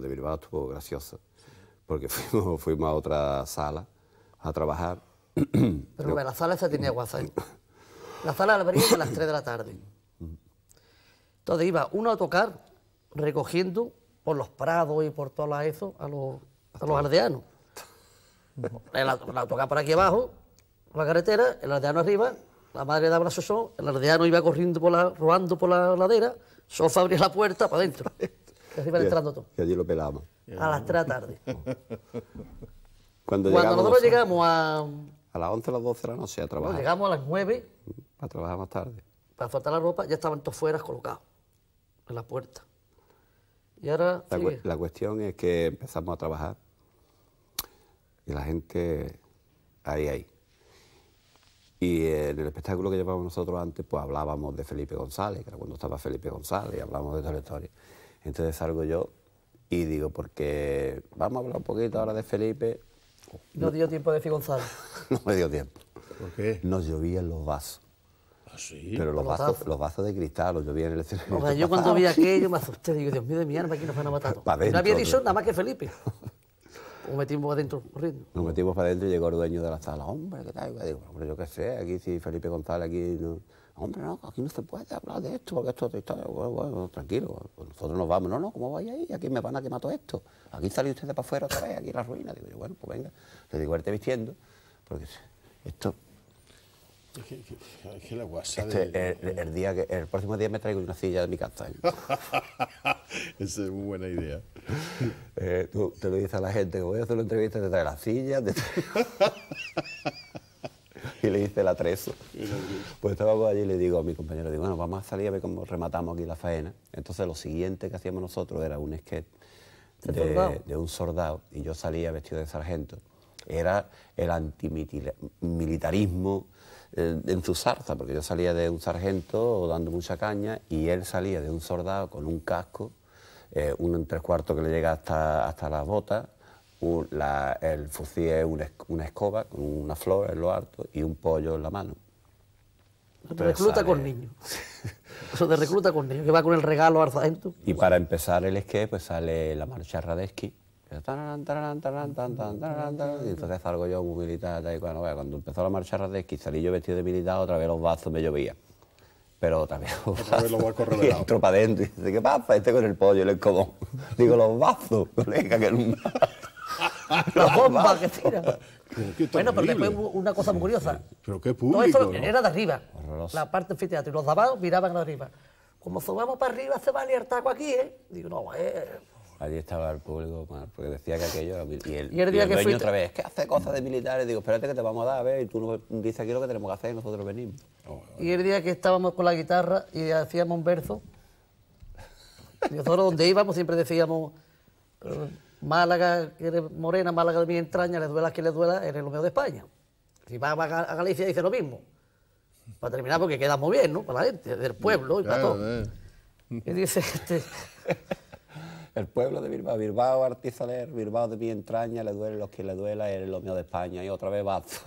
de Bilbao estuvo gracioso, porque fuimos, fuimos a otra sala a trabajar. Pero la sala esa tenía WhatsApp. La sala la a las 3 de la tarde. Entonces iba uno a tocar recogiendo por los prados y por todo eso a los, a los aldeanos. La, la por aquí abajo, por la carretera, el aldeano arriba, la madre daba su sol, el aldeano iba corriendo por la, robando por la ladera, solo abría la puerta para adentro. Así entrando todos. Y allí lo pelamos. A las 3 de la tarde. Cuando, nosotros llegamos a... A las 11, a las 12 de la noche a trabajar. llegamos a las 9. Para trabajar más tarde. Para faltar la ropa, ya estaban todos fuera colocados. En la puerta. Y ahora... La, cuestión es que empezamos a trabajar. Y la gente... Ahí, ahí. Y en el espectáculo que llevábamos nosotros antes, pues hablábamos de Felipe González, que era cuando estaba Felipe González, y hablábamos de toda la historia. Entonces salgo yo y digo, porque vamos a hablar un poquito ahora de Felipe. No, dio tiempo de decir Gonzalo. no me dio tiempo. ¿Por qué? Nos llovían los vasos. ¿Ah, sí? Pero los vasos, los vasos de cristal los llovían en el escenario. O sea, yo cuando vi aquello me asusté, digo, Dios mío de mi alma, aquí nos van a matar. No había dicho nada más que Felipe. Nos metimos adentro Nos metimos para adentro y llegó el dueño de la sala. Hombre, ¿qué tal? digo, hombre, yo qué sé, aquí si Felipe González, aquí Hombre, no, aquí no se puede hablar de esto, porque esto está, Bueno, tranquilo, pues nosotros nos vamos. No, no, ¿cómo vais ahí? Aquí me van a quemar todo esto. Aquí salió ustedes para afuera otra vez, aquí la ruina. Digo bueno, pues venga. te digo, verte vistiendo, porque esto es que, la guasa este el, día que, el próximo día me traigo una silla de mi casa. ¿eh? Esa es una buena idea tú te lo dices a la gente, voy a hacer una entrevista, te trae la silla, y le dices la atrezo. Pues estábamos allí y le digo a mi compañero, digo, bueno, vamos a salir a ver cómo rematamos aquí la faena. Entonces lo siguiente que hacíamos nosotros era un sketch de, un soldado y yo salía vestido de sargento. Era el antimilitarismo eh, en su zarza, porque yo salía de un sargento dando mucha caña y él salía de un soldado con un casco eh, uno un tres cuartos que le llega hasta, hasta las botas, el fusil es una, escoba con una flor en lo alto y un pollo en la mano. recluta con niños. Eso te recluta con niños, que va con el regalo al Y para empezar el esquí, pues sale la marcha Radesky. Y entonces salgo yo muy militar. Y cuando, empezó la marcha Radesky, salí yo vestido de militar, otra vez los bazos me llovían pero también. lo entro para adentro y dice, ¿qué pasa? Este con el pollo, el como Digo, los vasos, colega, que nunca... la bomba que tira. bueno, pero después una cosa muy curiosa. Pero qué público, Todo esto era de arriba, la parte anfiteatro. Y los zapatos miraban de arriba. Como subamos para arriba, se va a liar taco aquí, ¿eh? Digo, no, eh... Allí estaba el público porque decía que aquello era Y el, día que dueño otra vez, que hace cosas de militares. Digo, espérate que te vamos a dar, a ver, y tú nos dices aquí lo que tenemos que hacer y nosotros venimos. Y el día que estábamos con la guitarra y hacíamos un verso, nosotros donde íbamos siempre decíamos, Málaga, que eres morena, Málaga de mi entraña, le duela que le duela, eres el mejor de España. Si vas a Galicia dice lo mismo. Para terminar, porque quedamos bien, ¿no? Para la gente, del pueblo y para todo. Eh. Y dice, este, el pueblo de Bilbao, Bilbao Artizaler, Bilbao de mi entraña, le duele los que le duela, eres lo mío de España, y otra vez bazo.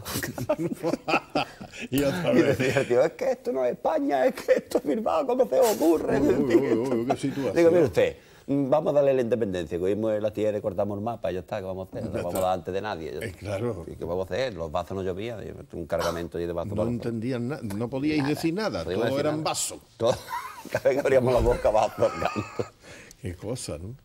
y otra vez. es que esto no es España, es que esto es Bilbao, ¿cómo se ocurre? Uy, uy, uy, qué situación. Digo, mire usted, mm, vamos a darle la independencia, cogimos la tierra y cortamos el mapa, ya está, que vamos a hacer? No vamos a dar antes de nadie. Eh, claro. claro. ¿Qué vamos a hacer? Los vasos no llovían, un cargamento de vasos. No entendían nada, no podíais decir nada, todo eran vasos. cada vez que abríamos la boca, vasos, Gegossen hm?